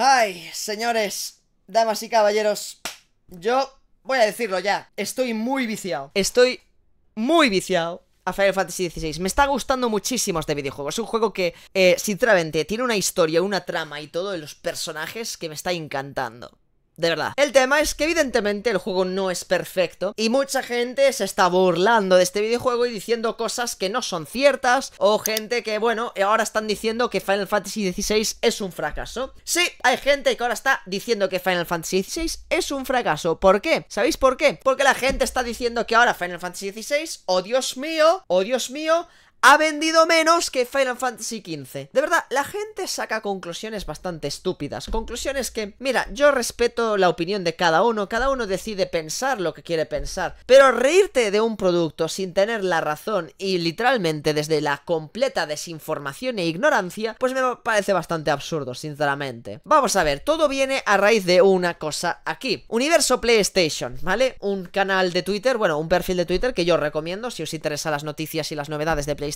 Ay, señores, damas y caballeros, yo voy a decirlo ya, estoy muy viciado. Estoy muy viciado a Final Fantasy XVI. Me está gustando muchísimo este videojuego. Es un juego que, eh, sinceramente, tiene una historia, una trama y todo de los personajes que me está encantando de verdad. El tema es que evidentemente el juego no es perfecto y mucha gente se está burlando de este videojuego y diciendo cosas que no son ciertas o gente que, bueno, ahora están diciendo que Final Fantasy XVI es un fracaso. Sí, hay gente que ahora está diciendo que Final Fantasy XVI es un fracaso. ¿Por qué? ¿Sabéis por qué? Porque la gente está diciendo que ahora Final Fantasy XVI, oh Dios mío, oh Dios mío, ha vendido menos que Final Fantasy XV. De verdad, la gente saca conclusiones bastante estúpidas. Conclusiones que, mira, yo respeto la opinión de cada uno, cada uno decide pensar lo que quiere pensar. Pero reírte de un producto sin tener la razón y literalmente desde la completa desinformación e ignorancia, pues me parece bastante absurdo, sinceramente. Vamos a ver, todo viene a raíz de una cosa aquí. Universo PlayStation, ¿vale? Un canal de Twitter, bueno, un perfil de Twitter que yo recomiendo si os interesa las noticias y las novedades de PlayStation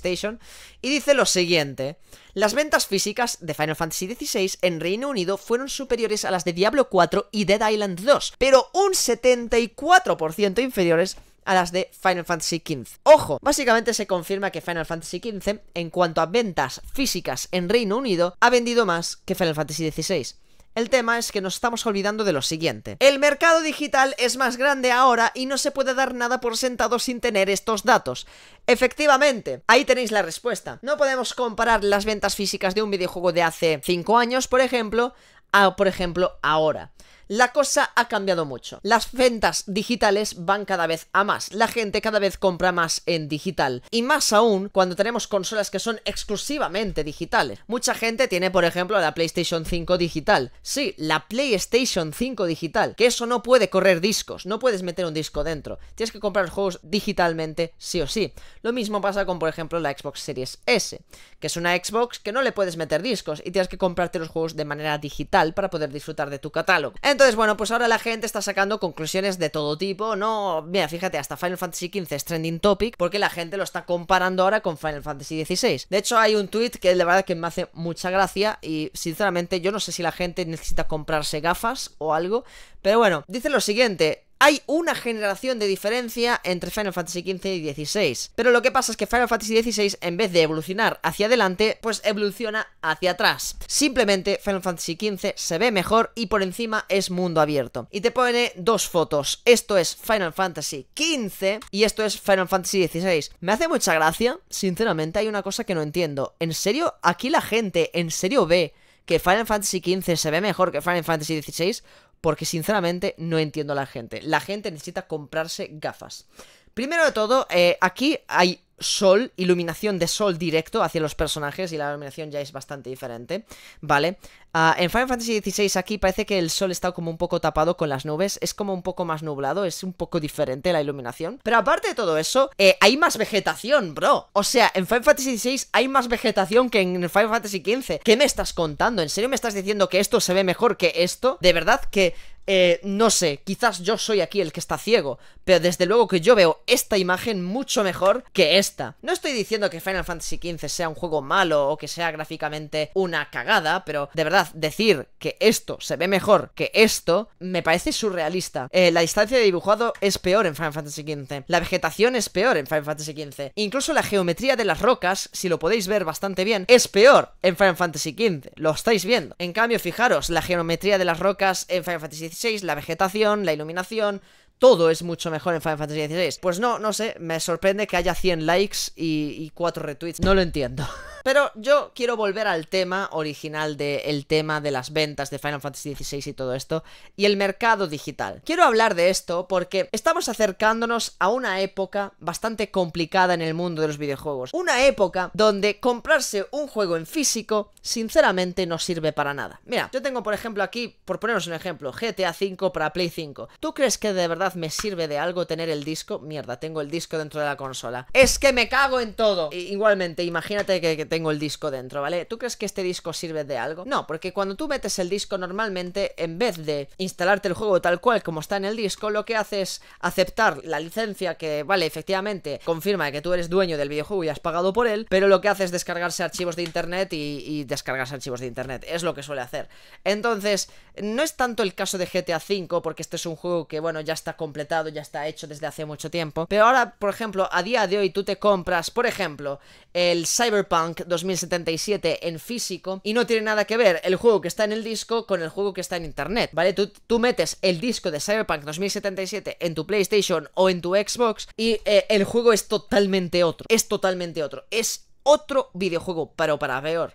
y dice lo siguiente. Las ventas físicas de Final Fantasy XVI en Reino Unido fueron superiores a las de Diablo 4 y Dead Island 2, pero un 74% inferiores a las de Final Fantasy XV. Ojo, básicamente se confirma que Final Fantasy XV, en cuanto a ventas físicas en Reino Unido, ha vendido más que Final Fantasy XVI. El tema es que nos estamos olvidando de lo siguiente. El mercado digital es más grande ahora y no se puede dar nada por sentado sin tener estos datos. Efectivamente, ahí tenéis la respuesta. No podemos comparar las ventas físicas de un videojuego de hace 5 años, por ejemplo, a, por ejemplo, ahora la cosa ha cambiado mucho. Las ventas digitales van cada vez a más. La gente cada vez compra más en digital. Y más aún cuando tenemos consolas que son exclusivamente digitales. Mucha gente tiene, por ejemplo, la PlayStation 5 digital. Sí, la PlayStation 5 digital. Que eso no puede correr discos. No puedes meter un disco dentro. Tienes que comprar los juegos digitalmente sí o sí. Lo mismo pasa con, por ejemplo, la Xbox Series S. Que es una Xbox que no le puedes meter discos. Y tienes que comprarte los juegos de manera digital para poder disfrutar de tu catálogo. Entonces, bueno, pues ahora la gente está sacando conclusiones de todo tipo, ¿no? Mira, fíjate, hasta Final Fantasy XV es trending topic porque la gente lo está comparando ahora con Final Fantasy XVI. De hecho, hay un tweet que la verdad que me hace mucha gracia y sinceramente yo no sé si la gente necesita comprarse gafas o algo, pero bueno, dice lo siguiente, hay una generación de diferencia entre Final Fantasy XV y XVI. Pero lo que pasa es que Final Fantasy XVI, en vez de evolucionar hacia adelante, pues evoluciona hacia atrás. Simplemente Final Fantasy XV se ve mejor y por encima es mundo abierto. Y te pone dos fotos. Esto es Final Fantasy XV y esto es Final Fantasy XVI. Me hace mucha gracia, sinceramente, hay una cosa que no entiendo. ¿En serio? ¿Aquí la gente en serio ve que Final Fantasy XV se ve mejor que Final Fantasy XVI? porque sinceramente no entiendo a la gente. La gente necesita comprarse gafas. Primero de todo, eh, aquí hay sol, iluminación de sol directo hacia los personajes y la iluminación ya es bastante diferente, ¿vale? Ah, en Final Fantasy XVI aquí parece que el sol está como un poco tapado con las nubes, es como un poco más nublado, es un poco diferente la iluminación. Pero aparte de todo eso, eh, hay más vegetación, bro. O sea, en Final Fantasy XVI hay más vegetación que en Final Fantasy XV. ¿Qué me estás contando? ¿En serio me estás diciendo que esto se ve mejor que esto? De verdad que... Eh, no sé, quizás yo soy aquí el que está ciego, pero desde luego que yo veo esta imagen mucho mejor que esta. No estoy diciendo que Final Fantasy XV sea un juego malo o que sea gráficamente una cagada, pero de verdad decir que esto se ve mejor que esto, me parece surrealista. Eh, la distancia de dibujado es peor en Final Fantasy XV. La vegetación es peor en Final Fantasy XV. Incluso la geometría de las rocas, si lo podéis ver bastante bien, es peor en Final Fantasy XV. Lo estáis viendo. En cambio, fijaros, la geometría de las rocas en Final Fantasy XVI, la vegetación, la iluminación, todo es mucho mejor en Final Fantasy XVI. Pues no, no sé, me sorprende que haya 100 likes y, y 4 retweets. No lo entiendo. Pero yo quiero volver al tema original del tema de las ventas de Final Fantasy XVI y todo esto, y el mercado digital. Quiero hablar de esto porque estamos acercándonos a una época bastante complicada en el mundo de los videojuegos. Una época donde comprarse un juego en físico, sinceramente, no sirve para nada. Mira, yo tengo, por ejemplo, aquí, por ponernos un ejemplo, GTA V para Play 5. ¿Tú crees que de verdad me sirve de algo tener el disco? Mierda, tengo el disco dentro de la consola. Es que me cago en todo. igualmente, imagínate que tengo el disco dentro, ¿vale? ¿Tú crees que este disco sirve de algo? No, porque cuando tú metes el disco normalmente, en vez de instalarte el juego tal cual como está en el disco, lo que hace es aceptar la licencia que, vale, efectivamente, confirma que tú eres dueño del videojuego y has pagado por él, pero lo que hace es descargarse archivos de internet y, y descargarse archivos de internet. Es lo que suele hacer. Entonces, no es tanto el caso de GTA V, porque este es un juego que, bueno, ya está completado, ya está hecho desde hace mucho tiempo. Pero ahora, por ejemplo, a día de hoy tú te compras, por ejemplo, el Cyberpunk 2077 en físico y no tiene nada que ver el juego que está en el disco con el juego que está en internet, ¿vale? Tú, tú metes el disco de Cyberpunk 2077 en tu PlayStation o en tu Xbox y eh, el juego es totalmente otro, es totalmente otro, es otro videojuego, pero para peor,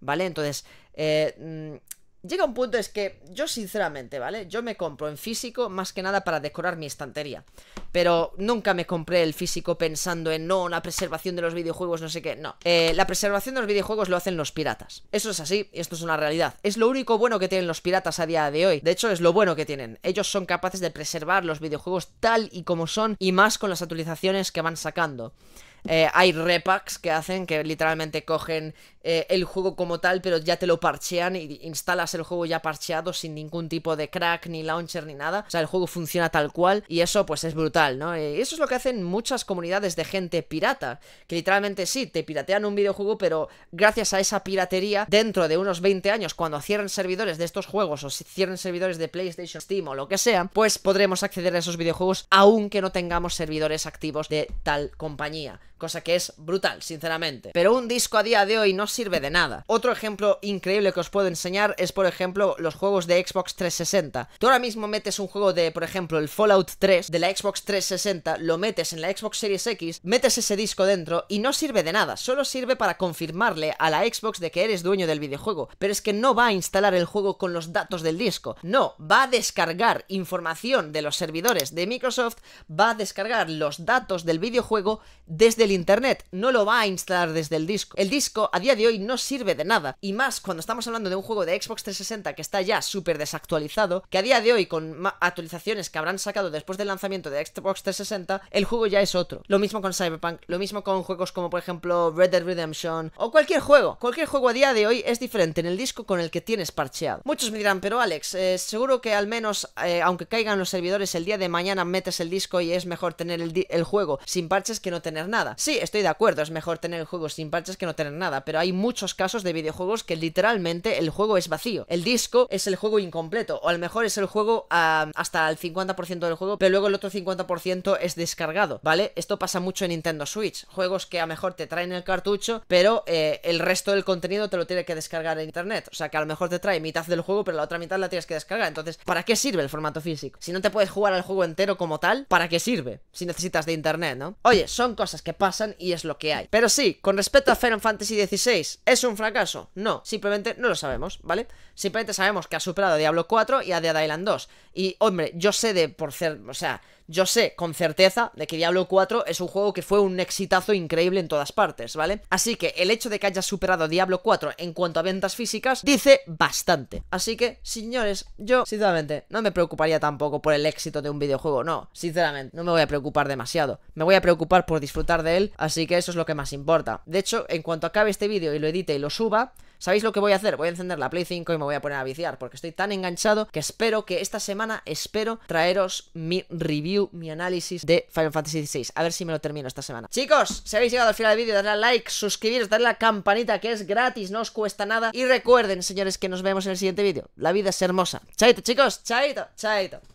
¿vale? Entonces, eh, mm, Llega un punto es que yo sinceramente, ¿vale? Yo me compro en físico más que nada para decorar mi estantería. Pero nunca me compré el físico pensando en, no, una preservación de los videojuegos, no sé qué. No. Eh, la preservación de los videojuegos lo hacen los piratas. Eso es así, esto es una realidad. Es lo único bueno que tienen los piratas a día de hoy. De hecho, es lo bueno que tienen. Ellos son capaces de preservar los videojuegos tal y como son y más con las actualizaciones que van sacando. Eh, hay repacks que hacen que literalmente cogen eh, el juego como tal, pero ya te lo parchean y instalas el juego ya parcheado sin ningún tipo de crack, ni launcher, ni nada. O sea, el juego funciona tal cual y eso pues es brutal, ¿no? Eh, y eso es lo que hacen muchas comunidades de gente pirata, que literalmente sí, te piratean un videojuego, pero gracias a esa piratería, dentro de unos 20 años, cuando cierren servidores de estos juegos o cierren servidores de PlayStation, Steam o lo que sea, pues podremos acceder a esos videojuegos aunque no tengamos servidores activos de tal compañía cosa que es brutal, sinceramente. Pero un disco a día de hoy no sirve de nada. Otro ejemplo increíble que os puedo enseñar es, por ejemplo, los juegos de Xbox 360. Tú ahora mismo metes un juego de, por ejemplo, el Fallout 3 de la Xbox 360, lo metes en la Xbox Series X, metes ese disco dentro y no sirve de nada, solo sirve para confirmarle a la Xbox de que eres dueño del videojuego, pero es que no va a instalar el juego con los datos del disco, no, va a descargar información de los servidores de Microsoft, va a descargar los datos del videojuego desde el internet, no lo va a instalar desde el disco. El disco a día de hoy no sirve de nada, y más cuando estamos hablando de un juego de Xbox 360 que está ya súper desactualizado, que a día de hoy con actualizaciones que habrán sacado después del lanzamiento de Xbox 360, el juego ya es otro. Lo mismo con Cyberpunk, lo mismo con juegos como por ejemplo Red Dead Redemption o cualquier juego. Cualquier juego a día de hoy es diferente en el disco con el que tienes parcheado. Muchos me dirán, pero Alex, eh, seguro que al menos, eh, aunque caigan los servidores el día de mañana, metes el disco y es mejor tener el juego sin parches que no tener nada. Sí, estoy de acuerdo, es mejor tener juegos sin parches que no tener nada, pero hay muchos casos de videojuegos que literalmente el juego es vacío. El disco es el juego incompleto, o a lo mejor es el juego hasta el 50% del juego, pero luego el otro 50% es descargado, ¿vale? Esto pasa mucho en Nintendo Switch, juegos que a lo mejor te traen el cartucho, pero eh, el resto del contenido te lo tiene que descargar en internet. O sea que a lo mejor te trae mitad del juego, pero la otra mitad la tienes que descargar. Entonces, ¿para qué sirve el formato físico? Si no te puedes jugar al juego entero como tal, ¿para qué sirve? Si necesitas de internet, ¿no? Oye, son cosas que pasan y es lo que hay. Pero sí, con respecto a Final Fantasy XVI, ¿es un fracaso? No, simplemente no lo sabemos, ¿vale? Simplemente sabemos que ha superado a Diablo 4 y a Dead Island 2. Y, hombre, yo sé de por ser, o sea, yo sé con certeza de que Diablo 4 es un juego que fue un exitazo increíble en todas partes, ¿vale? Así que el hecho de que haya superado Diablo 4 en cuanto a ventas físicas dice bastante. Así que, señores, yo sinceramente no me preocuparía tampoco por el éxito de un videojuego, no, sinceramente, no me voy a preocupar demasiado. Me voy a preocupar por disfrutar de él, así que eso es lo que más importa. De hecho, en cuanto acabe este vídeo y lo edite y lo suba, ¿Sabéis lo que voy a hacer? Voy a encender la Play 5 y me voy a poner a viciar, porque estoy tan enganchado que espero que esta semana, espero traeros mi review, mi análisis de Final Fantasy XVI. A ver si me lo termino esta semana. Chicos, si habéis llegado al final del vídeo, dadle a like, suscribiros, dadle a la campanita que es gratis, no os cuesta nada. Y recuerden, señores, que nos vemos en el siguiente vídeo. La vida es hermosa. Chaito, chicos, chaito, chaito.